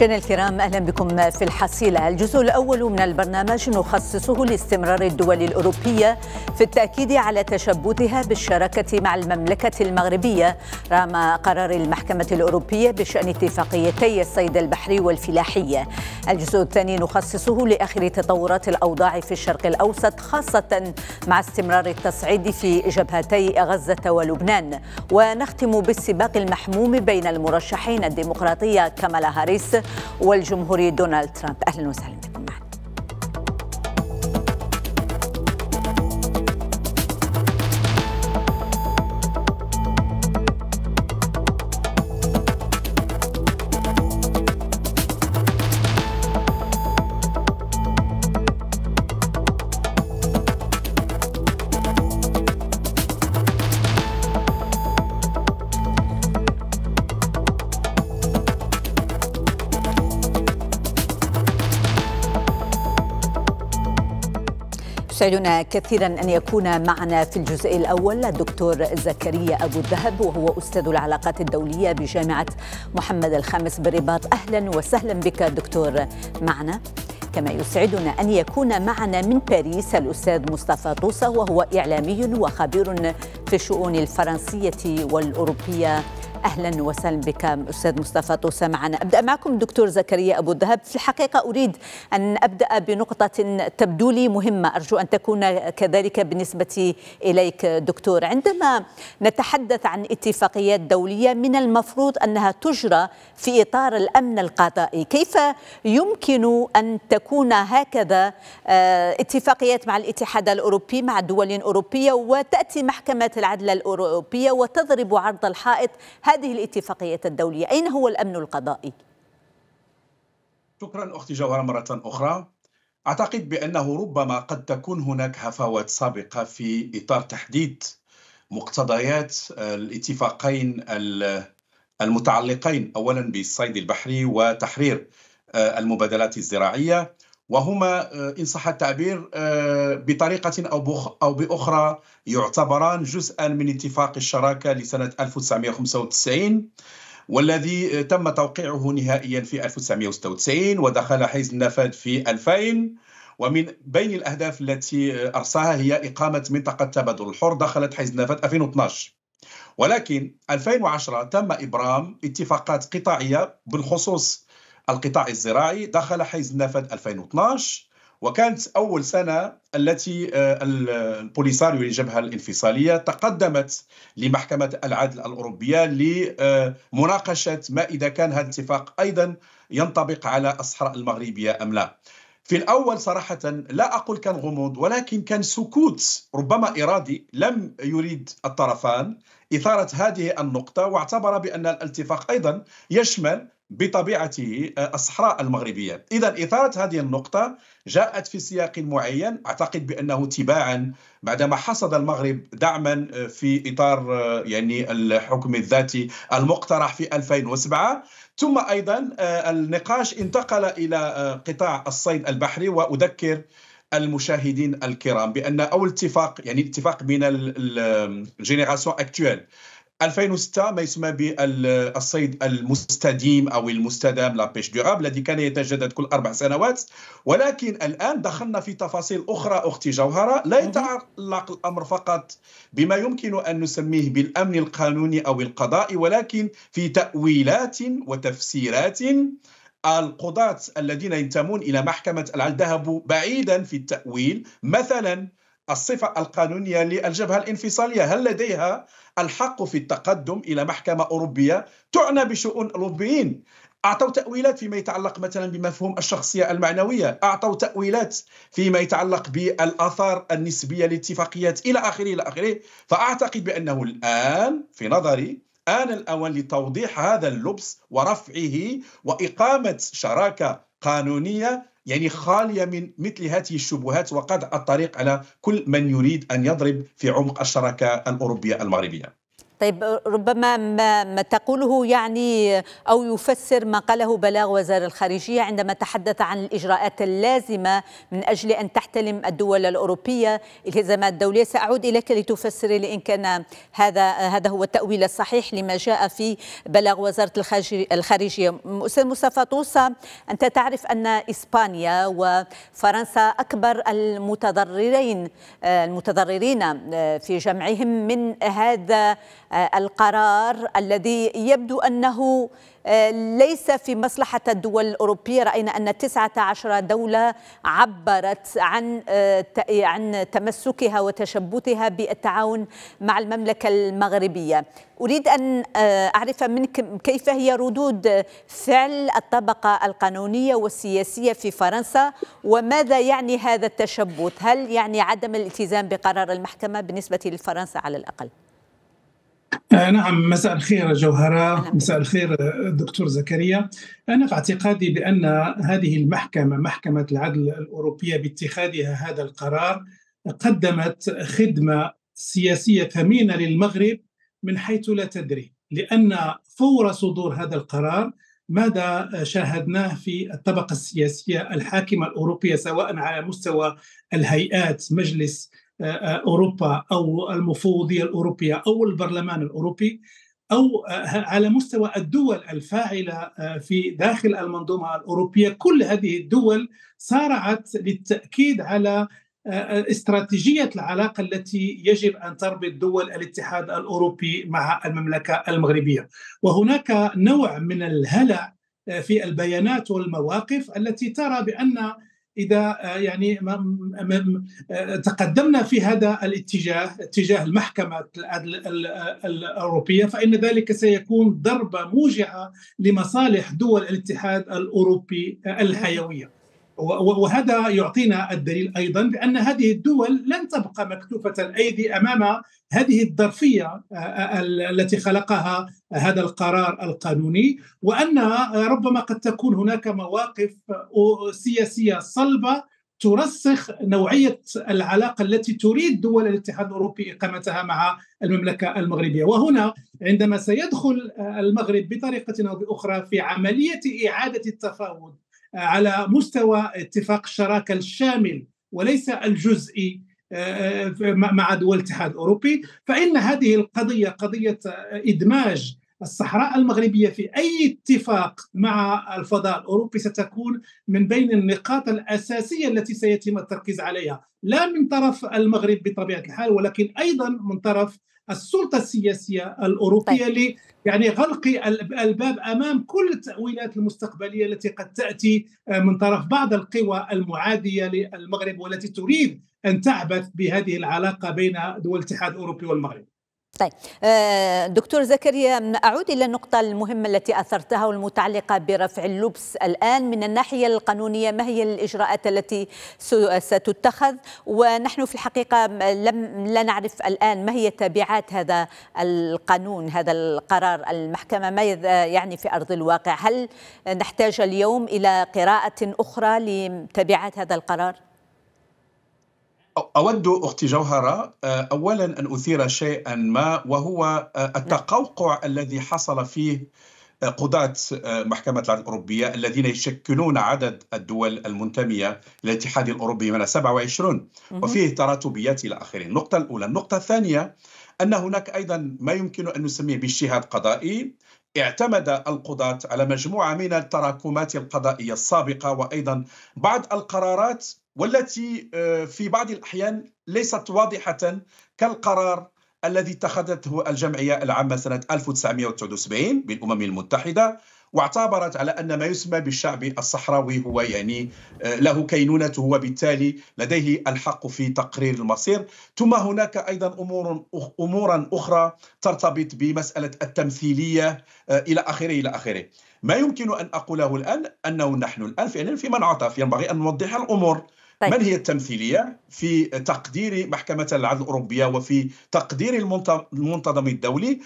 مشاهدينا الكرام اهلا بكم في الحصيله الجزء الاول من البرنامج نخصصه لاستمرار الدول الاوروبيه في التاكيد على تشبثها بالشراكه مع المملكه المغربيه رغم قرار المحكمه الاوروبيه بشان اتفاقيتي الصيد البحري والفلاحيه. الجزء الثاني نخصصه لاخر تطورات الاوضاع في الشرق الاوسط خاصه مع استمرار التصعيد في جبهتي غزه ولبنان ونختم بالسباق المحموم بين المرشحين الديمقراطيه كمالا هاريس والجمهوري دونالد ترامب أهلا وسهلا يسعدنا كثيرا أن يكون معنا في الجزء الأول الدكتور زكريا أبو الذهب وهو أستاذ العلاقات الدولية بجامعة محمد الخامس بالرباط أهلا وسهلا بك دكتور معنا كما يسعدنا أن يكون معنا من باريس الأستاذ مصطفى طوسة وهو إعلامي وخبير في الشؤون الفرنسية والأوروبية أهلا وسهلا بك أستاذ مصطفى طوسة معنا أبدأ معكم دكتور زكريا أبو الذهب في الحقيقة أريد أن أبدأ بنقطة تبدو لي مهمة أرجو أن تكون كذلك بالنسبة إليك دكتور عندما نتحدث عن اتفاقيات دولية من المفروض أنها تجرى في إطار الأمن القضائي كيف يمكن أن تكون هكذا آه، اتفاقيات مع الاتحاد الأوروبي مع دول أوروبية وتأتي محكمة العدل الأوروبية وتضرب عرض الحائط هذه الاتفاقيات الدولية أين هو الأمن القضائي؟ شكرا أختي جوهرة مرة أخرى أعتقد بأنه ربما قد تكون هناك هفوات سابقة في إطار تحديد مقتضيات الاتفاقين المتعلقين أولا بالصيد البحري وتحرير المبادلات الزراعية وهما آه، إن صح التعبير آه، بطريقة أو أو بأخرى يعتبران جزءا من اتفاق الشراكة لسنة 1995 والذي آه، تم توقيعه نهائيا في 1996 ودخل حيز النفاذ في 2000 ومن بين الأهداف التي أرساها هي إقامة منطقة تبادل الحر دخلت حيز النفاذ 2012 ولكن 2010 تم إبرام اتفاقات قطاعية بالخصوص القطاع الزراعي دخل حيز النفد 2012 وكانت أول سنة التي آه، البوليساريو الجبهة الانفصالية تقدمت لمحكمة العدل الأوروبية لمناقشة ما إذا كان هذا الاتفاق أيضا ينطبق على الصحراء المغربية أم لا في الأول صراحة لا أقول كان غموض ولكن كان سكوت ربما إرادي لم يريد الطرفان إثارة هذه النقطة واعتبر بأن الاتفاق أيضا يشمل بطبيعته آه، الصحراء المغربية إذا إثارة هذه النقطة جاءت في سياق معين أعتقد بأنه تباعا بعدما حصد المغرب دعما آه، في إطار آه، يعني الحكم الذاتي المقترح في 2007 ثم أيضا النقاش انتقل إلى قطاع الصيد البحري وأذكر المشاهدين الكرام بأن أول اتفاق يعني اتفاق بين الجينيراسيون اكتويل 2006 ما يسمى بالصيد المستديم او المستدام لا بيش دوراب الذي كان يتجدد كل اربع سنوات ولكن الان دخلنا في تفاصيل اخرى اختي جوهره لا يتعلق الامر فقط بما يمكن ان نسميه بالامن القانوني او القضائي ولكن في تاويلات وتفسيرات القضاة الذين ينتمون إلى محكمة العدل ذهبوا بعيدا في التأويل مثلا الصفة القانونية للجبهة الانفصالية هل لديها الحق في التقدم إلى محكمة أوروبية تعنى بشؤون الأوروبيين أعطوا تأويلات فيما يتعلق مثلا بمفهوم الشخصية المعنوية أعطوا تأويلات فيما يتعلق بالآثار النسبية للاتفاقيات إلى آخره إلى آخره فأعتقد بأنه الآن في نظري آن الأوان لتوضيح هذا اللبس ورفعه وإقامة شراكة قانونية يعني خالية من مثل هذه الشبهات وقطع الطريق على كل من يريد أن يضرب في عمق الشراكة الأوروبية المغربية طيب ربما ما ما تقوله يعني أو يفسر ما قاله بلاغ وزير الخارجية عندما تحدث عن الإجراءات اللازمة من أجل أن تحتلم الدول الأوروبية الالتزامات الدوليه سأعود إليك لتفسري لإن كان هذا هذا هو التأويل الصحيح لما جاء في بلاغ وزارة الخارجية أستاذ مصطفى طوسة أنت تعرف أن إسبانيا وفرنسا أكبر المتضررين المتضررين في جمعهم من هذا آه، القرار الذي يبدو أنه آه، ليس في مصلحة الدول الأوروبية رأينا أن 19 دولة عبرت عن آه، عن تمسكها وتشبثها بالتعاون مع المملكة المغربية أريد أن أعرف منك كيف هي ردود فعل الطبقة القانونية والسياسية في فرنسا وماذا يعني هذا التشبث هل يعني عدم الالتزام بقرار المحكمة بالنسبة لفرنسا على الأقل؟ آه نعم مساء الخير جوهرة نعم. مساء الخير آه، دكتور زكريا أنا في اعتقادي بأن هذه المحكمة محكمة العدل الأوروبية باتخاذها هذا القرار قدمت خدمة سياسية ثمينة للمغرب من حيث لا تدري لأن فور صدور هذا القرار ماذا آه، شاهدناه في الطبقة السياسية الحاكمة الأوروبية سواء على مستوى الهيئات مجلس اوروبا او المفوضيه الاوروبيه او البرلمان الاوروبي او آه، على مستوى الدول الفاعله آه، في داخل المنظومه الاوروبيه كل هذه الدول سارعت للتاكيد على آه، استراتيجيه العلاقه التي يجب ان تربط دول الاتحاد الاوروبي مع المملكه المغربيه وهناك نوع من الهلع في البيانات والمواقف التي ترى بان اذا آه، يعني آه، تقدمنا في هذا الاتجاه اتجاه المحكمه العدل الاوروبيه فان ذلك سيكون ضربه موجعه لمصالح دول الاتحاد الاوروبي آه، الحيويه وهذا يعطينا الدليل ايضا بان هذه الدول لن تبقى مكتوفه الايدي امام هذه الظرفيه التي خلقها هذا القرار القانوني وان ربما قد تكون هناك مواقف سياسيه صلبه ترسخ نوعيه العلاقه التي تريد دول الاتحاد الاوروبي اقامتها مع المملكه المغربيه، وهنا عندما سيدخل المغرب بطريقه او باخرى في عمليه اعاده التفاوض على مستوى اتفاق الشراكه الشامل وليس الجزئي آه، آه، مع دول الاتحاد الاوروبي فان هذه القضيه قضيه ادماج الصحراء المغربيه في اي اتفاق مع الفضاء الاوروبي ستكون من بين النقاط الاساسيه التي سيتم التركيز عليها لا من طرف المغرب بطبيعه الحال ولكن ايضا من طرف السلطه السياسيه الاوروبيه طيب. يعني غلق الباب امام كل التاويلات المستقبليه التي قد تاتي آه، من طرف بعض القوى المعاديه للمغرب والتي تريد ان تعبث بهذه العلاقه بين دول الاتحاد الاوروبي والمغرب. طيب آه، دكتور زكريا أعود إلى النقطة المهمة التي أثرتها والمتعلقة برفع اللبس الآن من الناحية القانونية ما هي الإجراءات التي ستتخذ ونحن في الحقيقة لم لا نعرف الآن ما هي تبعات هذا القانون هذا القرار المحكمة ماذا يعني في أرض الواقع هل نحتاج اليوم إلى قراءة أخرى لتبعات هذا القرار؟ أود أختي جوهرة آه، أولا أن أثير شيئا ما وهو آه، التقوقع الذي حصل فيه آه، قضاة محكمة العدل الأوروبية الذين يشكلون عدد الدول المنتمية للاتحاد الأوروبي من 27 وفيه تراتبيات إلى آخره النقطة الأولى النقطة الثانية أن هناك أيضا ما يمكن أن نسميه باجتهاد قضائي اعتمد القضاة على مجموعة من التراكمات القضائية السابقة وأيضا بعض القرارات والتي آه، في بعض الأحيان ليست واضحة كالقرار الذي اتخذته الجمعية العامة سنة 1979 بالأمم المتحدة واعتبرت على ان ما يسمى بالشعب الصحراوي هو يعني آه، له كينونته وبالتالي لديه الحق في تقرير المصير، ثم هناك ايضا امور امورا اخرى ترتبط بمساله التمثيليه آه، الى اخره الى اخره. ما يمكن ان اقوله الان انه نحن الان فعلا في منعطف ينبغي ان نوضح الامور. طيب. من هي التمثيلية في تقدير محكمة العدل الأوروبية وفي تقدير المنتظم الدولي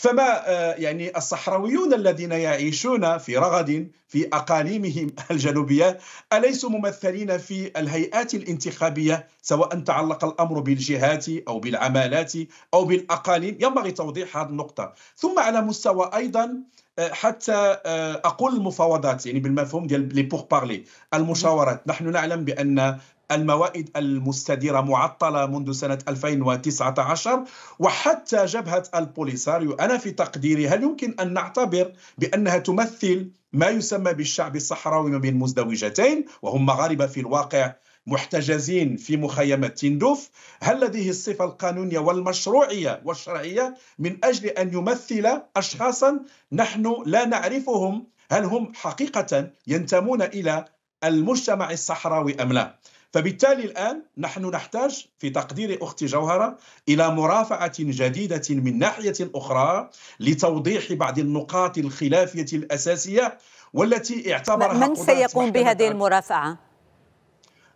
فما آه، يعني الصحراويون الذين يعيشون في رغد في اقاليمهم الجنوبيه اليسوا ممثلين في الهيئات الانتخابيه سواء تعلق الامر بالجهات او بالعمالات او بالاقاليم ينبغي توضيح هذه النقطه ثم على مستوى ايضا آه، حتى آه، اقول المفاوضات يعني بالمفهوم ديال لي بوغ بارلي المشاورات نحن نعلم بان الموائد المستديرة معطلة منذ سنة 2019 وحتى جبهة البوليساريو أنا في تقديري هل يمكن أن نعتبر بأنها تمثل ما يسمى بالشعب الصحراوي من مزدوجتين وهم مغاربة في الواقع محتجزين في مخيمة تندوف هل لديه الصفة القانونية والمشروعية والشرعية من أجل أن يمثل أشخاصا نحن لا نعرفهم هل هم حقيقة ينتمون إلى المجتمع الصحراوي أم لا فبالتالي الآن نحن نحتاج في تقدير أختي جوهرة إلى مرافعة جديدة من ناحية أخرى لتوضيح بعض النقاط الخلافية الأساسية والتي اعتبرها من سيقوم بهذه المرافعة؟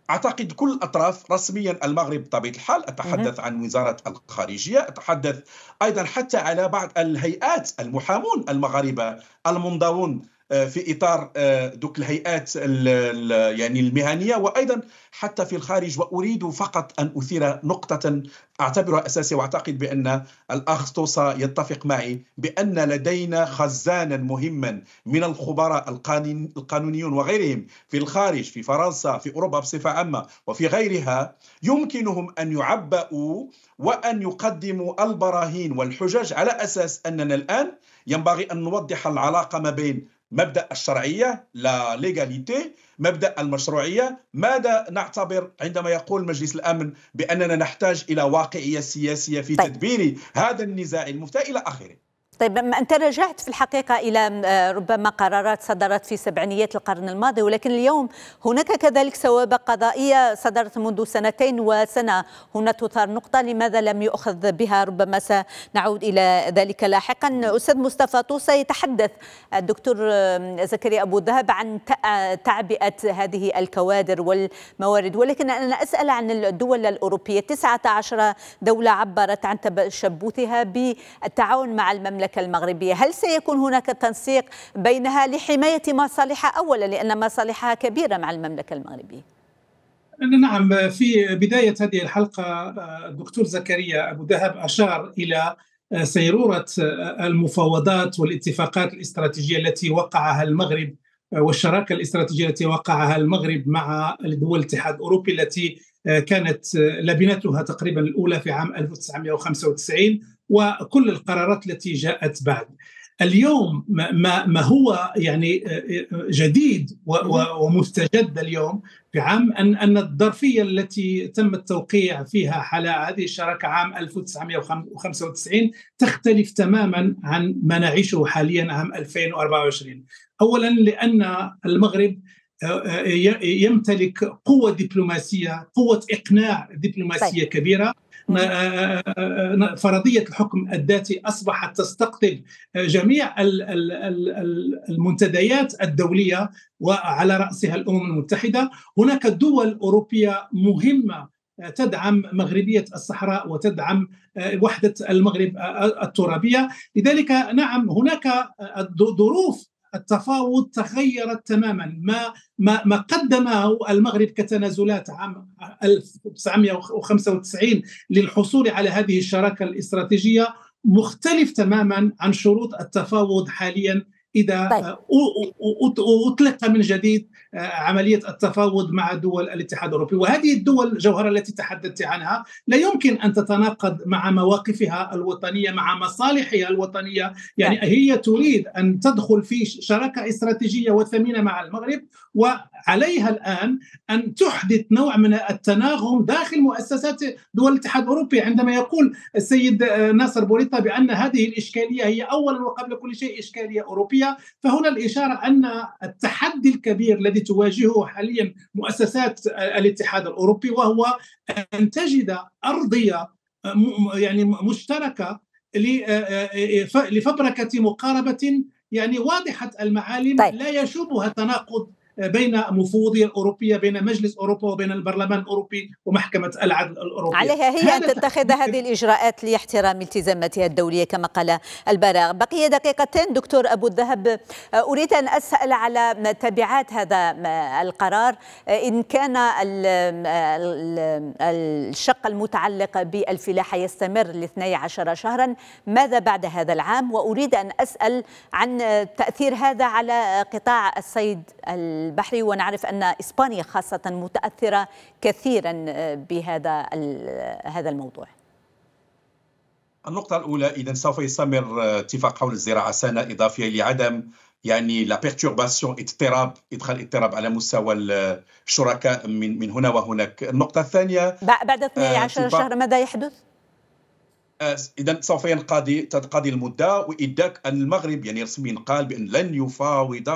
اعتقد كل الاطراف رسميا المغرب بطبيعه الحال اتحدث عن وزاره الخارجيه اتحدث ايضا حتى على بعض الهيئات المحامون المغاربه المنضوون آه، في اطار آه، دوك الهيئات يعني المهنيه وايضا حتى في الخارج واريد فقط ان اثير نقطه اعتبرها اساسيه واعتقد بان الاخ توصى يتفق معي بان لدينا خزانا مهما من الخبراء القانونيون وغيرهم في الخارج في فرنسا في اوروبا بصفه عامه وفي غيرها يمكنهم ان يعبأوا وان يقدموا البراهين والحجج على اساس اننا الان ينبغي أن نوضح العلاقة ما بين مبدا الشرعيه لا ليغاليتي مبدا المشروعيه ماذا نعتبر عندما يقول مجلس الامن باننا نحتاج الى واقعيه سياسيه في طيب. تدبير هذا النزاع المفتى الى اخره طيب أنت رجعت في الحقيقة إلى آه، ربما قرارات صدرت في سبعينيات القرن الماضي ولكن اليوم هناك كذلك سوابق قضائية صدرت منذ سنتين وسنة هنا تثار نقطة لماذا لم يؤخذ بها ربما سنعود إلى ذلك لاحقا أستاذ مصطفى طوسى يتحدث الدكتور زكريا أبو ذهب عن آه، تعبئة هذه الكوادر والموارد ولكن أنا أسأل عن الدول الأوروبية 19 دولة عبرت عن تشبثها بالتعاون مع المملكة المملكة المغربية هل سيكون هناك تنسيق بينها لحماية مصالحها أولا لأن مصالحها كبيرة مع المملكة المغربية نعم في بداية هذه الحلقة الدكتور زكريا أبو دهب أشار إلى سيرورة المفاوضات والاتفاقات الاستراتيجية التي وقعها المغرب والشراكة الاستراتيجية التي وقعها المغرب مع دول الاتحاد الأوروبي التي كانت لبنتها تقريبا الأولى في عام 1995 وكل القرارات التي جاءت بعد اليوم ما, ما هو يعني آه، آه، جديد ومستجد اليوم في عام أن, أن الظرفية التي تم التوقيع فيها على هذه الشراكة عام 1995 تختلف تماما عن ما نعيشه حاليا عام 2024 أولا لأن المغرب أه، أه، يمتلك قوة دبلوماسية قوة إقناع دبلوماسية طيب. كبيرة أه، فرضية الحكم الذاتي أصبحت تستقطب جميع المنتديات الدولية وعلى رأسها الأمم المتحدة هناك دول أوروبية مهمة تدعم مغربية الصحراء وتدعم وحدة المغرب الترابية لذلك نعم هناك ظروف التفاوض تغيرت تماما ما ما ما قدمه المغرب كتنازلات عام 1995 للحصول على هذه الشراكه الاستراتيجيه مختلف تماما عن شروط التفاوض حاليا اذا آه، طيب. اطلق من جديد آه، عمليه التفاوض مع دول الاتحاد الاوروبي وهذه الدول الجوهره التي تحدثت عنها لا يمكن ان تتناقض مع مواقفها الوطنيه مع مصالحها الوطنيه يعني طيب. هي تريد ان تدخل في شراكه استراتيجيه وثمينه مع المغرب وعليها الان ان تحدث نوع من التناغم داخل مؤسسات دول الاتحاد الاوروبي عندما يقول السيد آه، ناصر بوريطه بان هذه الاشكاليه هي اولا وقبل كل شيء اشكاليه اوروبيه فهنا الاشاره ان التحدي الكبير الذي تواجهه حاليا مؤسسات الاتحاد الاوروبي وهو ان تجد ارضيه يعني مشتركه آه، آه، آه، لفبركه مقاربه يعني واضحه المعالم طيب. لا يشوبها تناقض بين مفوضية الأوروبية بين مجلس أوروبا وبين البرلمان الأوروبي ومحكمة العدل الأوروبية عليها هي أن تتخذ هذه الإجراءات لاحترام التزاماتها الدولية كما قال البراغ بقي دقيقتين دكتور أبو الذهب آه، أريد أن أسأل على تبعات هذا آه، القرار آه، إن كان الشق المتعلق بالفلاحة يستمر ل 12 شهرا ماذا بعد هذا العام وأريد أن أسأل عن تأثير هذا على قطاع الصيد البحري ونعرف أن إسبانيا خاصة متأثرة كثيرا آه، بهذا هذا الموضوع النقطة الأولى إذا سوف يستمر آه، اتفاق حول الزراعة سنة إضافية لعدم يعني لا بيرتورباسيون اضطراب ادخال اضطراب على مستوى الشركاء من من هنا وهناك النقطه الثانيه بعد 12 آه، شهر ماذا يحدث اذا سوف ينقضي تنقضي المده واداك ان المغرب يعني رسميا قال بان لن يفاوض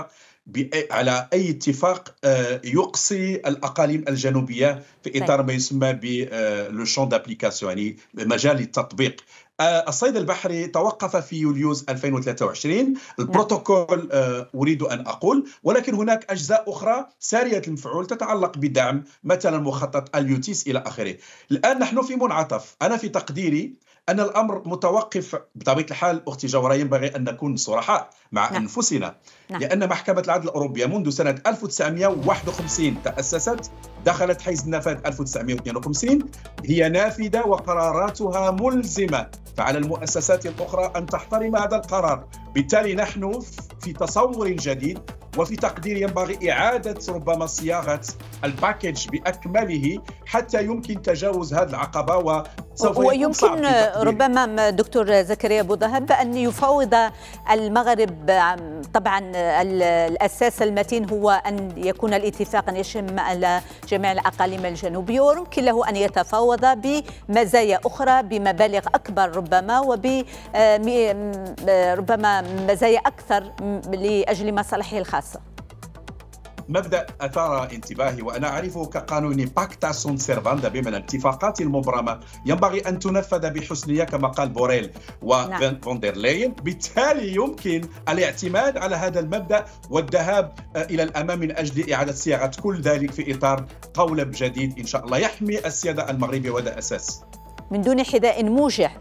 على اي اتفاق آه، يقصي الاقاليم الجنوبيه في طيب. اطار ما يسمى بالشون آه، دابليكاسيون يعني مجال التطبيق آه، الصيد البحري توقف في يوليوز 2023 البروتوكول آه، أريد أن أقول ولكن هناك أجزاء أخرى سارية المفعول تتعلق بدعم مثلا مخطط اليوتيس إلى آخره الآن نحن في منعطف أنا في تقديري أن الأمر متوقف بطبيعة الحال أختي جوهرة ينبغي أن نكون صرحاء مع نعم. أنفسنا نعم. لأن محكمة العدل الأوروبية منذ سنة 1951 تأسست دخلت حيز النفاذ 1952 هي نافذة وقراراتها ملزمة فعلى المؤسسات الاخرى ان تحترم هذا القرار بالتالي نحن في تصور جديد وفي تقديري ينبغي إعادة ربما صياغة الباكج بأكمله حتى يمكن تجاوز هذه العقبة وسوف ويمكن ربما دكتور زكريا ذهب أن يفاوض المغرب طبعا الأساس المتين هو أن يكون الاتفاق أن يشمل على جميع الأقاليم الجنوبية ويمكن له أن يتفاوض بمزايا أخرى بمبالغ أكبر ربما وب آه، آه، ربما مزايا أكثر لأجل مصالحه الخاصة الخاصة مبدا اثار انتباهي وانا اعرفه كقانون باكتا سون سيرفاندا بمعنى الاتفاقات المبرمه ينبغي ان تنفذ بحسنيه كما قال بوريل نعم. وفوندرلاين بالتالي يمكن الاعتماد على هذا المبدا والذهاب آه، الى الامام من اجل اعاده صياغه كل ذلك في اطار قولب جديد ان شاء الله يحمي السياده المغربيه وهذا اساس من دون حذاء موجع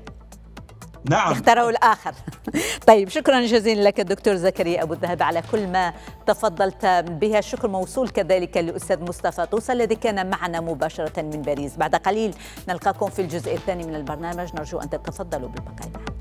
نعم اخترعوا الآخر طيب شكرا جزيلا لك الدكتور زكريا أبو الذهب على كل ما تفضلت بها الشكر موصول كذلك للأستاذ مصطفى طوسة الذي كان معنا مباشرة من باريس بعد قليل نلقاكم في الجزء الثاني من البرنامج نرجو أن تتفضلوا بالبقاء معنا